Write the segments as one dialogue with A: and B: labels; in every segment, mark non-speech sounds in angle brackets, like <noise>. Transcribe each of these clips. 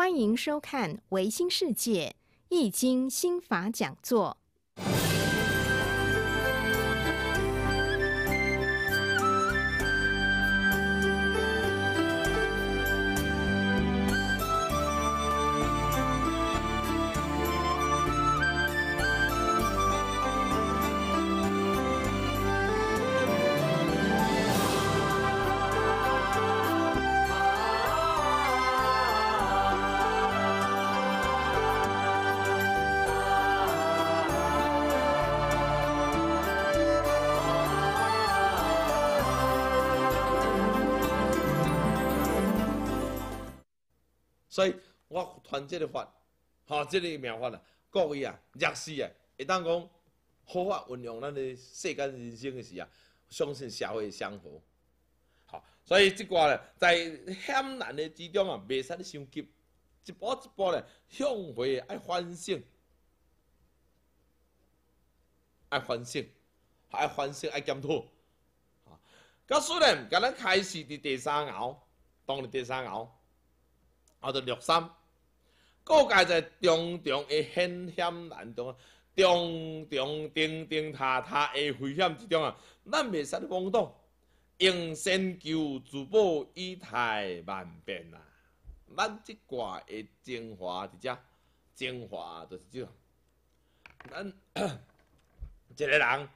A: 欢迎收看《维新世界易经心法》讲座。凡即个法，吼，这个妙法啊，各位啊，认识啊，会当讲好法运用咱的世间人生的时啊，相信社会相符。吼，所以即句话咧，在艰难的之中啊，未使你伤急，一步一步咧向回爱反省，爱反省，爱反省，爱检讨，啊，噶虽然刚开始伫第三爻，当的第三爻，啊，着六三。各界在重重的险险难中啊，重重重层塌的危险之中啊，咱未使哩懵懂，用先求自保，以待万变啊！咱即挂的精华伫遮，精华就是只。咱 <coughs> 一个人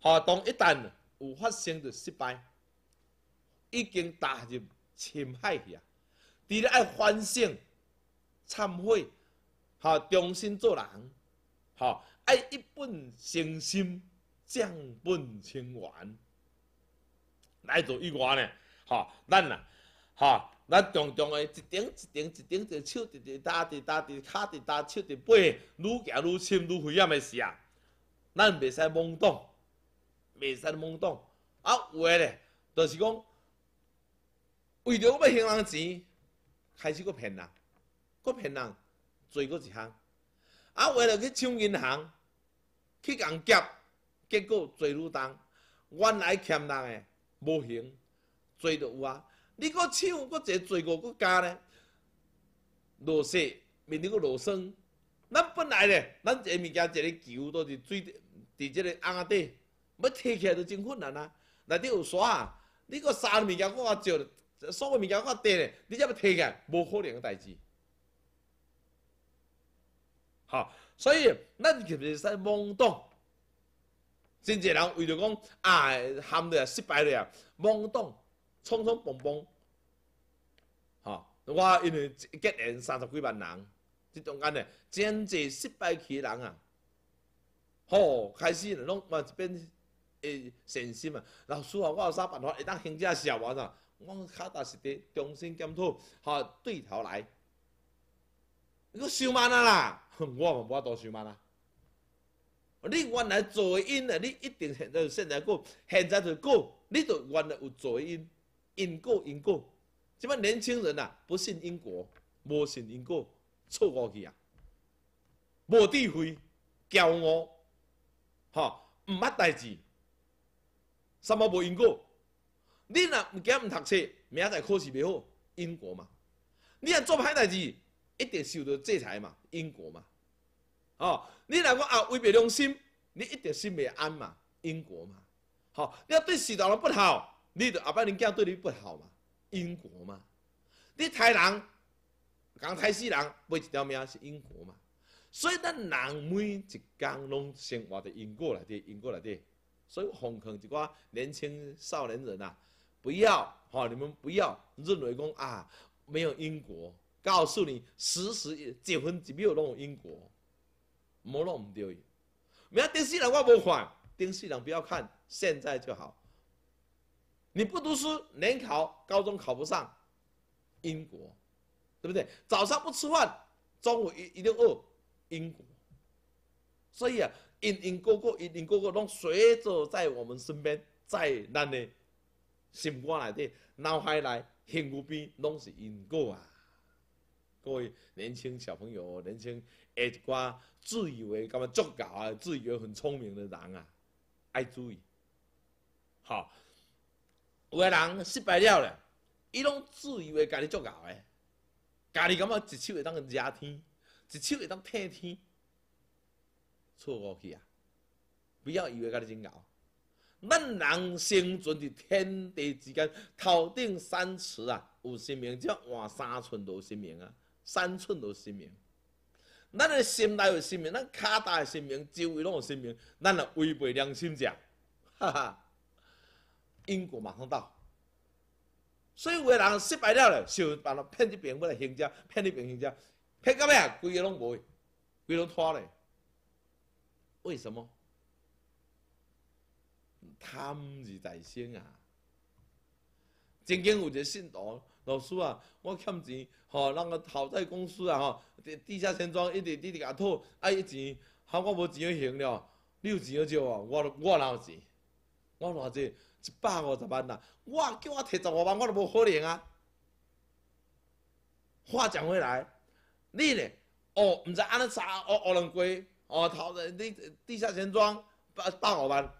A: 活动一旦有发生，着失败，已经踏入深海去啊！伫咧爱反省。忏悔，哈，重新做人，哈，爱一本诚心，降本清源。来做意外呢，哈，咱啊，哈，咱重重的一顶一顶一顶一手直直搭直搭直，骹，直搭手直背，愈行愈深愈危险的事啊！咱未使懵懂，未使懵懂。啊，有诶呢，就是讲，为着要行人钱，开始去骗人。佫骗人，罪过一项，啊，为了去抢银行，去扛劫，结果罪入重。原来欠人的，无形罪着有啊。你佫抢，佫一个罪过佫加呢，落雪面，顶佫落霜，咱本来呢，咱个物件一个球都是坠伫即个岩下底，要摕起来都真困难啊。内底有沙，啊？你佫沙物件我接了，沙个物件较短呢，你只要摕起来，无可能个代志。哈、所以咱其实说懵懂，真侪人为着讲啊，陷落失败了，懵懂，匆匆忙忙，哈、我因为一结缘三十几万人，即中间呢，真侪失败去起人啊，吼、开始拢嘛一边诶诚心啊，老师啊，我有啥办法会当行者小王啊？我较踏实地，重新检讨，吼，对头来，你想慢啊啦！我嘛无多想万啊！你原来做因啊，你一定现现在讲，现在就讲，你就原来有做因因果因果。即摆年轻人啊，不信因果，无信因果，错过去啊！无智慧，骄傲，吼，毋捌代志，什么无因果？你若毋惊毋读册，明仔考试袂好，因果嘛？你若做歹代志。一定受到制裁嘛，因果嘛，哦，你若讲啊违背良心，你一定心未安嘛，因果嘛，好，你要对世道了不好，你阿伯恁囝对你不好嘛，因果嘛，你杀人，讲杀死人，买一条命是因果嘛，所以咱人每一工拢生活在因果内底，因果内底。所以奉劝一寡年轻少年人啊，不要，好，你们不要认为讲啊没有因果。告诉你，时时结婚就没有那种因果，冇弄唔对。明下电视人我不管，电视人不要看，现在就好。你不读书，连考高中考不上，因果，对不对？早上不吃饭，中午一一顿饿，因果。所以啊，因果个因果个，拢随着在我们身边，在咱的心肝内底、脑海内、幸福边，拢是因果啊。各位年轻小朋友，年轻一寡自以为感觉足够啊，自以为很聪明的人啊，爱注意，吼，有个人失败了咧，伊拢自以为家己足够诶，家己感觉一手会当惹天，一手会当替天，错过去啊！不要以为家己真敖，咱人生存伫天地之间，头顶三尺啊，有生命，只换三寸都有生命啊。三寸都是生命，咱的心内有生命，咱脚踏有生命，周围拢有生命，咱也违背良心者，哈哈，因果马上到。所以有的人失败了嘞，想办法骗一边不来行者，骗一边行者，骗到咩啊？规个拢无，去，规个拢拖嘞。为什么？贪字在先啊，曾经有一个信徒。老师啊，我欠钱，吼，那个讨债公司啊，吼，地下钱庄一直一直甲讨，啊，爱钱，喊我无钱去行了，你有钱就借我我我哪有钱？我偌济一百五十万啦，我叫我摕十五万，我都无可能啊。话讲回来，你咧，哦，毋知安尼啥，哦，乌龙龟，哦，头债你地下钱庄百百五万，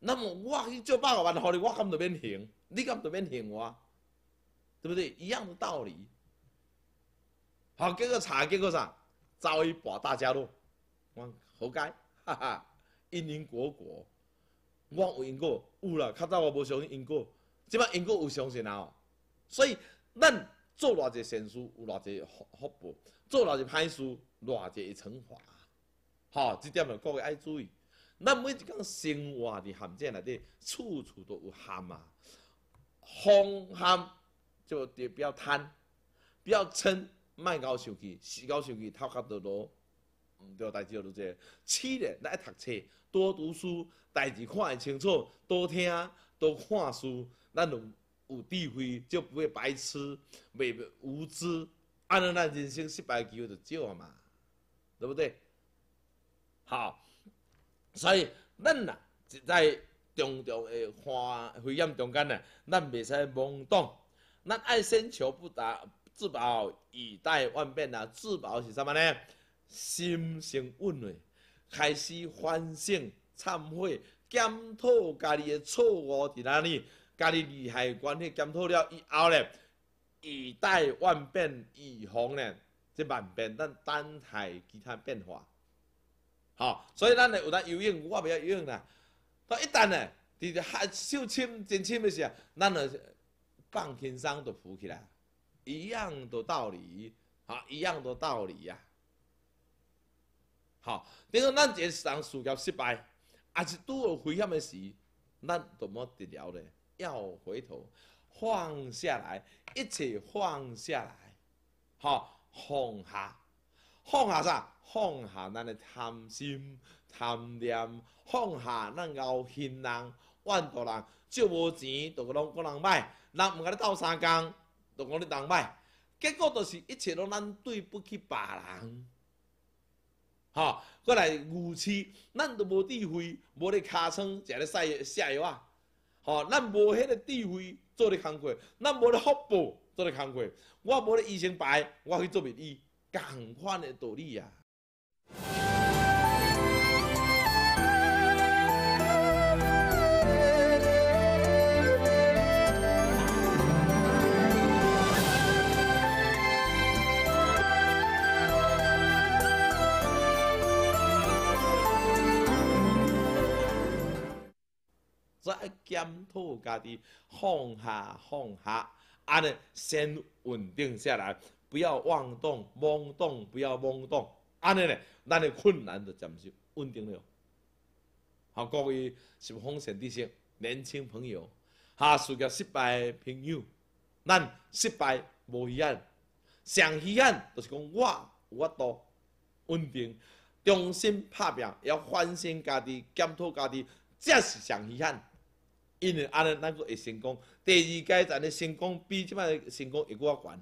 A: 那么我去借百五万，互你，我砍到免还？你砍着免还我？对不对？一样的道理。好，结个茶，结个啥？遭一把大家落，我活该，哈哈。因果果，我有因果，有啦，较早我无信因果，即摆因果有相信啊。所以，咱做偌济善事，有偌济福福报；做偌济歹事，偌济惩罚。好，这点个各位爱注意。咱每一工生活的陷阱内底，处处都有陷啊，风陷。就就比较贪，比较嗔，卖交生气，死交生气，头壳多多，嗯，对代志就这。气嘞，咱爱读册，多读书，代志看会清楚，多听，多看书，咱有有智慧，就不会白痴，袂无知，安尼咱人生失败机会就少嘛，对不对？好，所以咱呐，实在重重诶，患危险中间难，咱袂使懵懂。那爱先求不达，自保以待万变呐。自保是什物咧？心性稳落，开始反省忏悔，检讨家己的错误在哪里，家己利害关系检讨了以后咧，以待万变以防咧，即万变咱等待其他变化。好，所以咱咧有呾游泳，我法晓游泳啦。当一旦呢，伫海手深、真深的时啊，咱咧。放轻松都浮起来，一样的道理，好，一样的道理呀。好，等于咱这上输掉失败，还是拄有危险的时，咱怎么治疗呢？要回头放下来，一切放下来，好放下，放下啥？放下咱的贪心贪念，放下咱傲信人、怨多人借无钱，都拢个人歹。人毋甲你斗三工，同讲你当歹，结果就是一切都咱对不起别人，吼！过来牛市，咱都无智慧，无咧尻窗，食咧洗药啊。吼！咱无迄个智慧做咧工课，咱无咧福报做咧工课，我无咧医生牌，我去做便医，共款的道理啊。再检讨家己，放下放下，安尼先稳定下来，不要妄动，妄动不要妄动，安尼咧，咱诶困难就暂时稳定了。好，各位是风险知识？年轻朋友，哈，事业失败诶朋友，咱失败无遗憾，上遗憾就是讲我法度稳定，重新拍拼，要反省家己，检讨家己，这是上遗憾。因为安尼，咱个会成功。第二阶段的成功比即摆成功会搁较悬。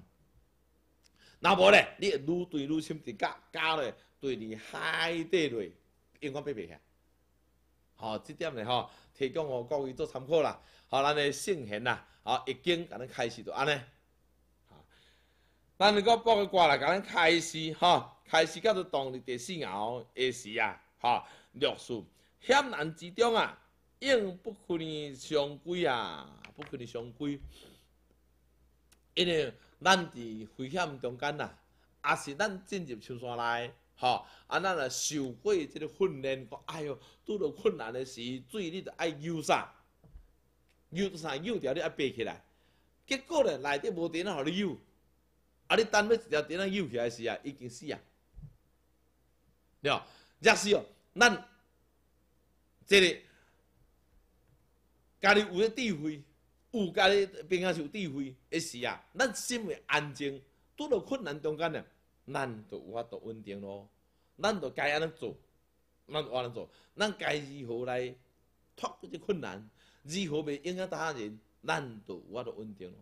A: 若无咧，你愈对愈深，直加下咧，对你底得永远爬袂起。来。吼即点咧吼，提供互各位做参考啦。好，咱的圣贤啦，吼已经甲咱开始就安尼。咱那如果播个歌来，甲咱开始，哈，开始叫做当日第四爻哦，也是啊，哈，六数险难之中啊。永不可能上轨啊，不可能上轨。因为咱伫危险中间啦，也是咱进入深山内，吼，啊，咱若受过即个训练，讲哎呦，拄到困难的时，水你著爱游山，游山游条你啊爬起来，结果咧，内底无电啊，互你游，啊，你等欲一条电啊游起来时啊，已经死啊，对哦，假使哦，咱这里。家己有咧智慧，有家诶平安，是有智慧。一时啊，咱心会安静，拄到困难中间呢，咱就有法度稳定咯。咱就该安尼做，咱安尼做，咱该如何来脱破这困难？如何未影响他人，咱就有法度稳定咯。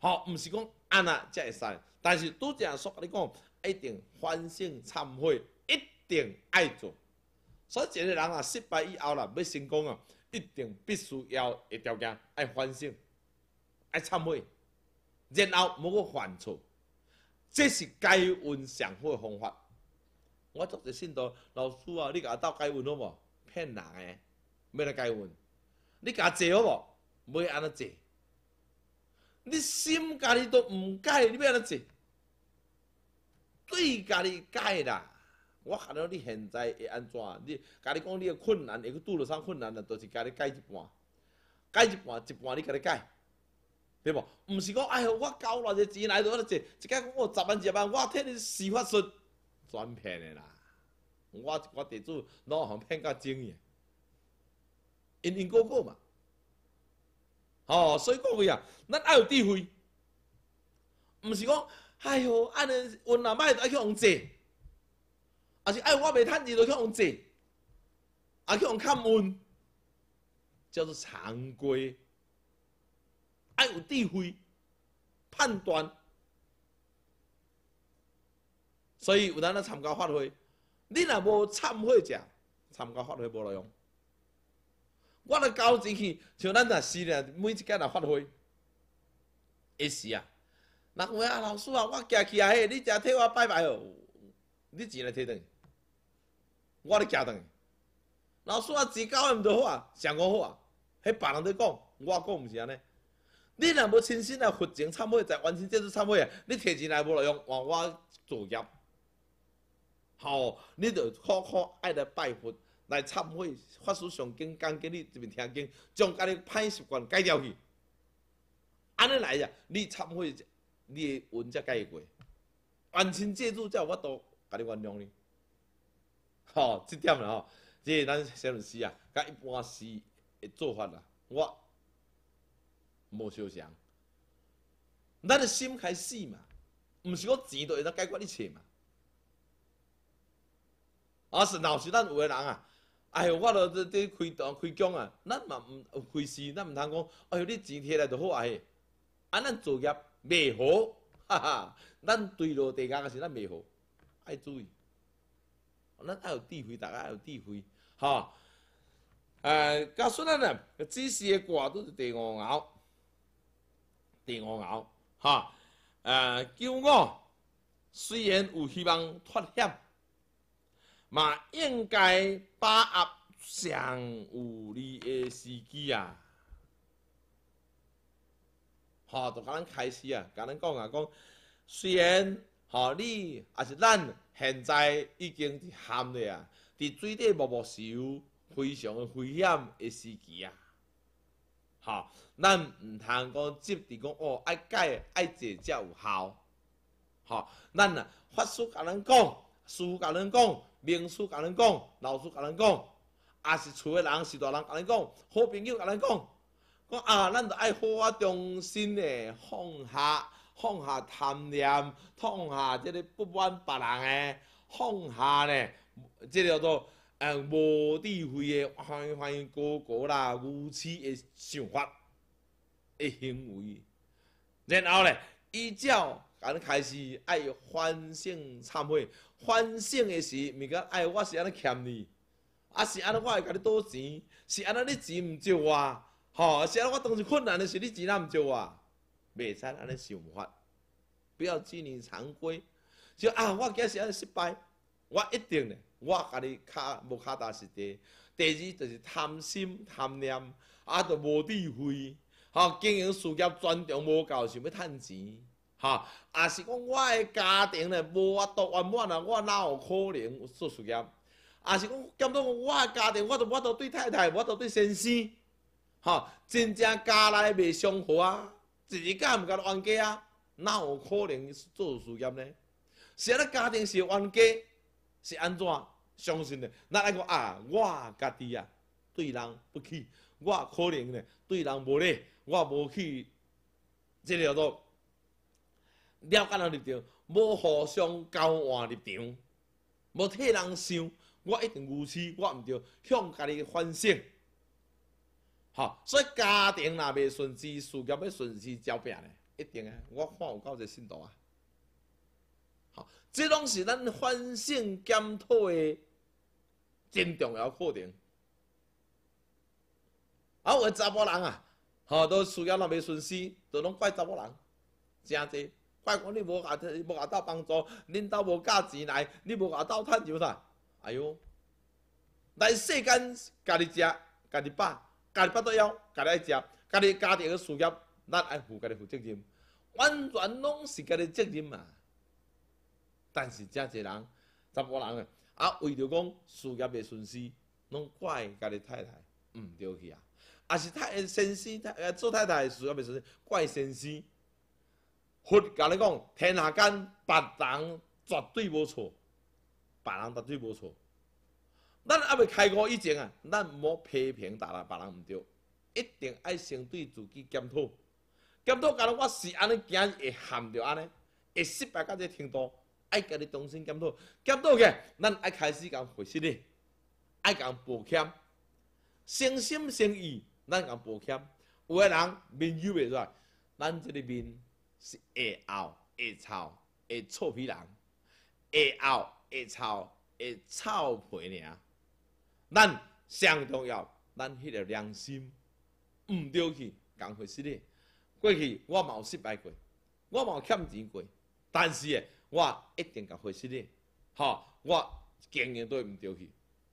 A: 好，毋是讲安那才会使，但是拄只所讲，你讲一定反省忏悔，一定爱做。所以一个人啊，失败以后啦，要成功啊。一定必须要个条件，爱反省，爱忏悔，然后无个犯错，这是改运上好的方法。我作个信徒，老师啊，你甲我改运好无？骗人诶，要来改运，你家坐好无？要安尼坐？你心家己都唔改，你要安怎坐？对家己改啦。我看到你现在会安怎？你家己讲你的困难，会去拄着啥困难？就是家己改一半，改一半，一半你家己改，对无？毋是讲哎呦，我交偌济钱来，就安尼做，一家讲我十万、二十万，我替你施法术，全骗的啦！我我地主哪互骗较精的？因因个个嘛，哦，所以讲伊啊，咱爱有智慧，毋是讲哎呦，安尼我阿爸爱去红借。啊！是爱我未趁钱，就去互借，啊去互看按，叫做常规。爱有智慧，判断，所以有当来参加发挥。你若无忏悔者，参加发挥无路用。我来交钱去，像咱若是咧，每一间若发挥，会死啊。人位啊，老师啊，我行起来嘿，你加替我拜拜哦，你钱来替转。我咧行顿，老师阿只讲咹多话，上好啊，迄别人在讲，我讲毋是安尼。你若要亲身来佛前忏悔，在完成借助忏悔，你摕钱来无用，换我作业。吼，你着好好爱来拜佛，来忏悔，法师上经讲经，你这边听经，将家己歹习惯改掉去。安尼来呀，你忏悔，你的运才改过，完成借助才有法度家己原谅你。吼，即点啦吼，即个咱摄影师啊，甲一般诗诶做法啦，我无相像。咱诶心开始嘛，毋是讲钱都会当解决一切嘛。而是闹是咱有诶人啊，哎呦，我着伫伫开堂开讲啊，咱嘛毋开始，咱毋通讲，哎呦，你钱摕来就好啊嘿。啊，咱作业袂好，哈哈，咱对落地纲也是咱袂好，爱注意。咱爱有智慧，逐个爱有智慧，哈。诶，告诉咱呢，知识的卦都是第五爻，第五爻，哈。诶，叫我虽然有希望脱险，嘛应该把握上有利的时机啊。好，就甲咱开始啊，甲咱讲啊，讲虽然吼，你也是咱现在已经是陷咧啊！伫水底默默受，非常嘅危险的时期啊！吼，咱毋通讲急，伫讲哦，爱改爱做则有效。吼，咱啊，法师甲咱讲，师傅甲咱讲，名师甲咱讲，老师甲咱讲，啊是厝诶人，是大人甲咱讲，好朋友甲咱讲，讲啊，咱就爱好啊，重新诶放下。放下贪念，放下这个不满别人诶，放下呢，即叫做诶无智慧诶、欢迎哥哥啦、无耻诶想法诶行为。然后呢，依照安开始爱反省忏悔，反省诶是，咪讲哎，我是安尼欠你，啊是安尼，我会甲你多钱，是安尼，你钱唔借我，吼，是安尼，我当时困难诶，时，你钱若唔借我。袂使安尼想法，不要拘泥常规。就啊，我今是安尼失败，我一定嘞，我家己卡无卡扎实第第二就是贪心贪念，啊，就无智慧。吼，经营事业专重无够，想要趁钱，哈，啊，是讲我的家庭嘞无法度圆满啊，我哪有可能做事业？啊，是讲兼做我个家庭，我都我都对太太，我都对先生，哈，真正家内袂生活啊。一日家唔甲你冤家啊，哪有可能做事业呢？是安尼家庭是冤家，是安怎相信的？那来讲啊，我家己啊，对人不起，我可能呢，对人无礼，我无去即了多了解人入去，无互相交换立场，无替人想，我一定如此，我唔着向家己反省。吼，所以家庭若袂顺其事业，也顺其交柄嘞，一定的。我看有够侪信徒啊，吼，这拢是咱反省检讨的真重要课程。啊，为查甫人啊，吼，都事业若袂顺其，都拢怪查甫人，真侪怪讲你无外无下到帮助，恁兜无教钱来，你无外到趁是不哎呦，来世间家己食，家己饱，家己不得枵，家己爱食，家己家庭嘅事业，咱爱负家己负责任，完全拢是家己责任嘛。但是真侪人，查甫人啊，啊为着讲事业嘅损失，拢怪家己太太，毋对去啊。啊是太先生太呃做太太嘅事业嘅损失，怪先生。佛甲你讲，天下间别人绝对无错，别人绝对无错。咱阿未开悟以前啊，咱要批评达达别人唔对，一定爱先对自己检讨。检讨讲了，我是安尼，惊会陷到安尼，会失败到这程度，爱家己重新检讨。检讨嘅，咱爱开始讲回事哩，爱讲抱歉，诚心诚意，咱讲抱歉。有个人面有不出来，咱这个面是会后会臭、会臭皮人，会后会臭、会臭皮娘。咱上重要，咱迄个良心，唔对去，共回死你。过去我嘛有失败过，我嘛有欠钱过，但是诶，我一定共回死你，吼！我经营都唔对去，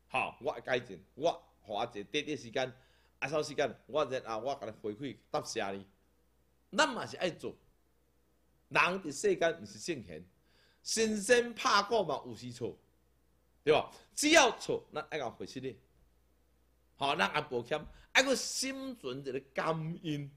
A: 吼！我改正，我花一短短时间，啊，少时间，我然后我甲你回馈答谢你。咱嘛是爱做，人伫世间毋是正贤，新鲜拍过嘛有时错。对吧？只要错，那爱个回事哩。好，那阿补欠，爱个心存这个感恩。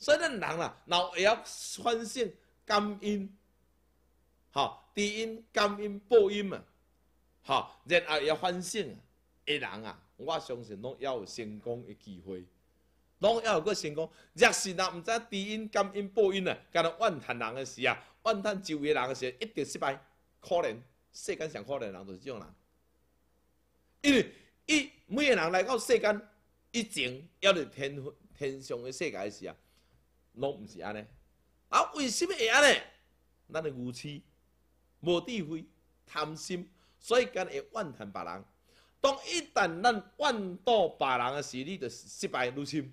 A: 所以呢，人啦，老也要反省。感恩，哈，知音、感恩、报恩嘛，哈，然后要反省啊，人啊，我相信拢也有成功的机会，拢也有个成功。若是若毋知知音、感恩、报恩啊，干若怨叹人的时啊，怨叹周围人嘅事，一定失败。可能世间上可怜的人就是这种人，因为伊每个人来到世间以前，犹伫天天上的世界的事啊，拢毋是安尼。啊，为什么会安尼？咱的无智、无智慧、贪心，所以敢会怨恨别人。当一旦咱怨到别人个时，你著失败入侵。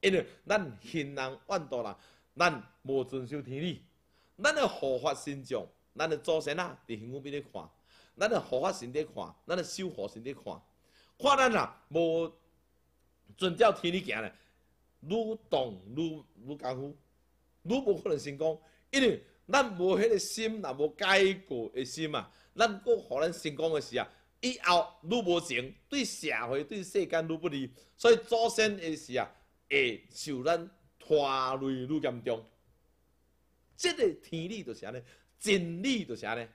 A: 因为咱行人怨多人，咱无遵守天理。咱的护法心长，咱的祖先啊，伫天空边咧看，咱的护法生咧看，咱的守护生咧看，看咱啊无遵照天理行咧，愈动愈愈艰苦。越无可能成功，因为咱无迄个心，若无改过的心啊！咱果互咱成功的时啊，以后越无成，对社会对世间越不利，所以做善的时啊，会受咱拖累愈严重。即个天理就是安尼，真理就是安尼。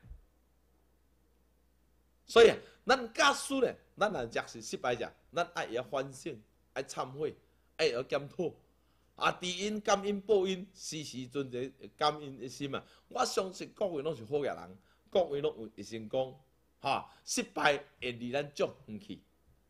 A: 所以啊，咱假使呢，咱若若是失败者，咱爱要反省，爱忏悔，爱要检讨。啊！地音、感恩、报恩，时时尊者感恩一心啊。我相信各位拢是好嘅人，各位拢有会成功。哈，失败会离咱足远去。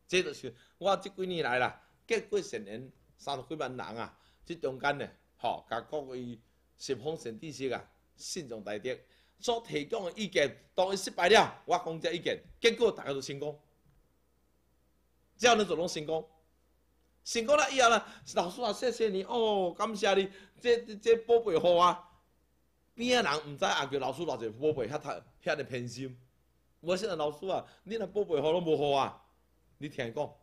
A: 这就是我这几年来啦，结过成年三十几万人啊。即中间呢，吼，甲各位十方神知识啊，信众大德所提供嘅意见，当伊失败了，我讲只意见，结果大家都成功，只要你都拢成功。成功了以后呢，老师啊，谢谢你哦，感谢你，这这宝贝好啊。边仔人唔知啊，叫老师偌济宝贝遐大，遐尼偏心。我说啊，老师啊，你那宝贝好拢无好啊。你听讲，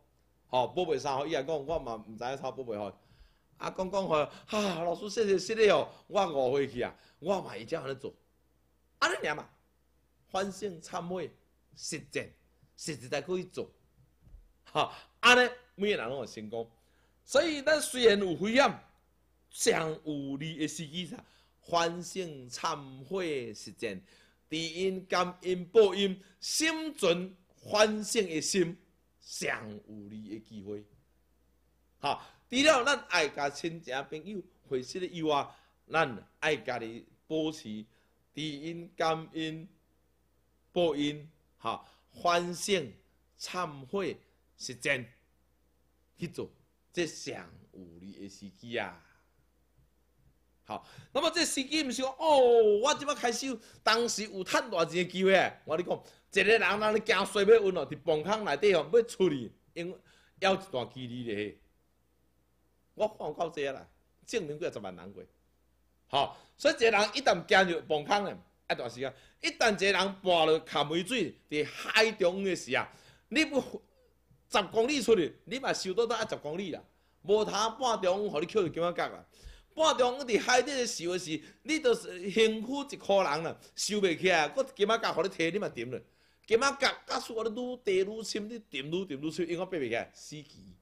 A: 吼宝贝三号伊后讲，我嘛唔知抄宝贝好。啊，讲讲好，哈，老师谢谢谢谢哦，我误会去啊，我嘛会前安尼做。安尼嘛，反省忏悔，实践，实实在在可以做。哈，安尼每个人拢会成功。所以，咱虽然有危险，上有利诶时机是反省忏悔时间，知音、感恩、报恩，心存反省诶心，上有利诶机会。哈，除了咱爱甲亲戚朋友回事的以外，咱爱家己保持知音、感恩、报恩，哈，反省忏悔时间去做。即上有利的时机啊！好，那么这时机唔是讲哦，我即摆开始？当时有赚大钱的机会我咧讲，一个人当你惊衰要晕哦，伫防坑内底哦，要出去，因还一段距离咧。我看够济啦，证明过十万人过，好，所以一个人一旦惊入防坑咧，一段时间；一旦一个人跌落坑尾水，伫海中的时啊，你不？十公里出去，你嘛收到到啊十公里啦，无通半钟，互你扣到金仔角啦？半中我哋海底咧修的是，你就是辛苦一箍人啦，收未起来，我金仔角互你摕，你嘛点咧？金仔角假设我哋愈低愈深，你点愈点愈深，永远爬未起，来，死棋。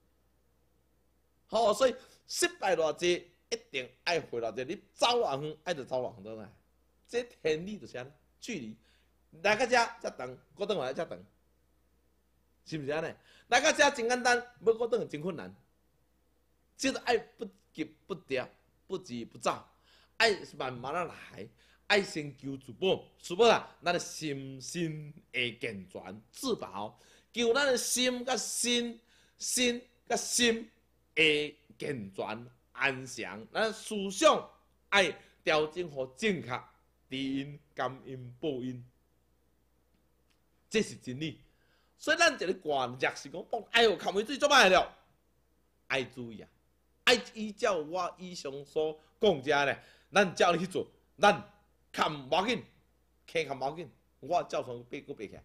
A: 好，所以失败偌济，一定爱回偌济。你走偌远，爱就走偌远，倒来。这天理就是安尼，距离。来个遮在长，哥等来在长。是不是安尼？大家加真简单，要过都真困难。就是爱不急不掉，不急不躁，爱慢慢仔来，爱先求自保，是不是？咱的心心会健全自保，求咱的心甲心心甲心会健全安详，咱思想爱调整好正确，低音、甘音、爆音，这是真理。所以咱着咧寒热是讲讲哎哟骹袂水做歹了爱注意啊爱依照我以上所讲遮咧咱照咧去做咱较无要紧起较无要紧我照常爬佫爬起来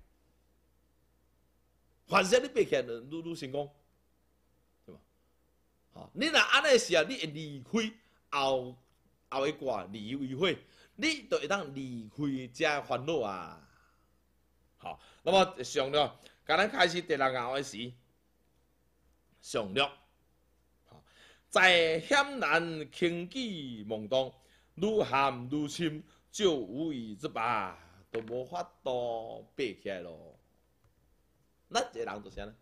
A: 反正汝爬起来着愈愈成功对无吼汝若安尼时啊汝会离开后后的歌离为会，汝着会当离开遮烦恼啊好，那么上着甲咱开始第六个话题，上六，在险难情急懵懂，愈陷愈深，就无以自拔，都无法度爬起来咯。咱这个人做啥呢？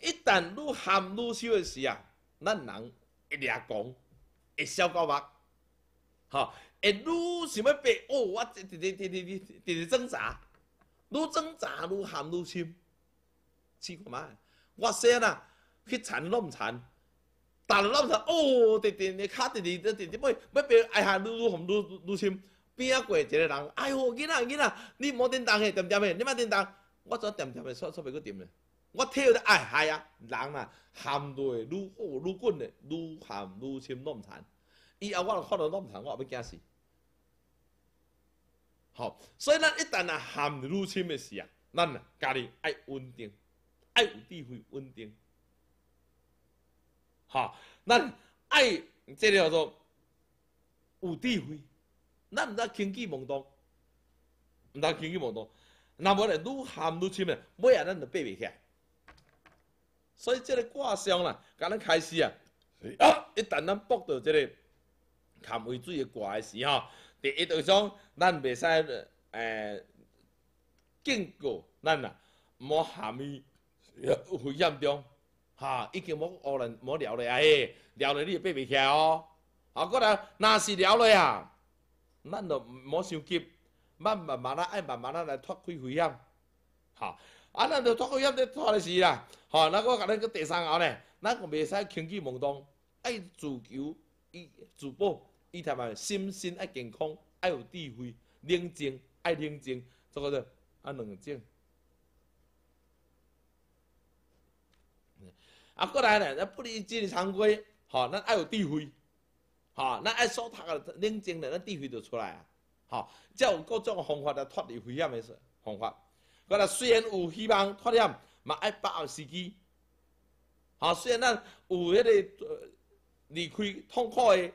A: 一旦愈陷愈深个时啊，咱人会掠狂，会笑个目，哈，会愈想要爬哦，我直直直直直直挣扎，愈挣扎愈陷愈深。试过嘛？我先啊，去产拢唔产，打了拢产。哦，直直你卡直直弟直直，会要会挨下愈撸红愈深，边啊过一个人，哎呦，囡仔囡仔，你唔好点动诶，点点诶，你莫点动。我左点点诶，煞煞袂去点咧。我跳得哎嗨啊，人啊，含落愈好愈滚咧，愈含愈深拢唔产。以后我著看到拢唔产，我啊要惊死。好，所以咱一旦啊含撸深诶时啊，咱啊家己爱稳定。爱有智慧稳定，好，咱爱这里叫做有智慧，咱毋得轻举妄动，毋得轻举妄动，那无咧愈喊愈深咧，尾啊，咱就爬袂起，所以这个卦象啦，甲咱开始啊，啊，一旦咱博到这个咸水水的卦时吼，第一条讲咱袂使诶警告咱呐，摸下面。危险中，哈！已经无恶人，无聊咧，啊嘿，聊咧你就爬袂起来哦。啊，过来，那是聊咧啊，咱就莫着急，慢慢慢啦，爱慢慢啦来脱开危险，哈！啊，咱要脱开险，得拖嘞是啦，吼！那甲咱个第三号呢，咱个未使轻举妄动，爱自求伊自保，伊台漫，心心爱健康，爱有智慧，冷静爱冷静，这个呢，啊冷静。啊，过来咧，那不离经常规，吼，那爱有地慧，吼，那爱烧塔的念经的，那地慧就出来啊，吼，有各种方法来脱离危险说方法。个来虽然有希望脱离，嘛爱把握时机，好，虽然咱有迄个离开痛苦的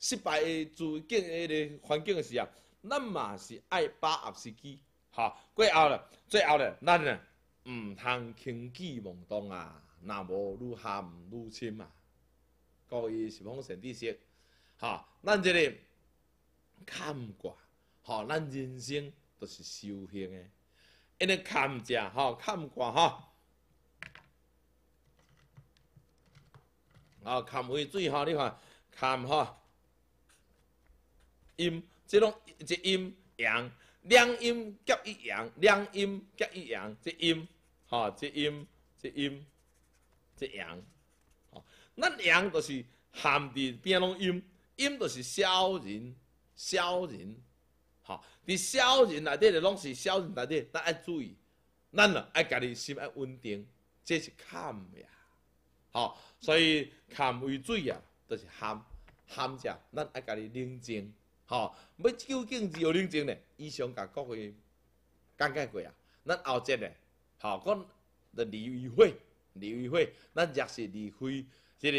A: 失败的处境的个环境的时啊，咱嘛是爱把握时机，吼过后了，最后了，咱呢唔通轻举妄动啊！那无愈含愈深啊。故意是讲成知识。哈，咱这里坎卦，吼，咱人生都是修行诶。因为坎正吼，坎卦吼，啊，坎为最哈，你看坎哈，阴，即种即阴阳，两阴夹一阳，两阴夹一阳，即阴，哈，即阴，即阴。即样，吼，咱样就是含伫边拢阴，阴就是小人，小人，吼，伫小人内底就拢是小人内底，咱爱注意，咱啊爱家己心爱稳定，这是咸呀，吼，所以咸为水呀，就是咸，咸者，咱爱家己冷静，吼，要究竟要冷静呢？以上甲各位讲解过啊，咱后节呢，好讲的与会。离开会，咱若是离开即、這个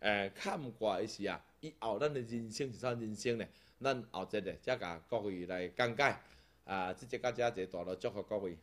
A: 诶看卦一时啊，以后咱的人生是算人生咧，咱后节咧，则甲各位来讲解啊，即节甲遮一个大路祝福各位。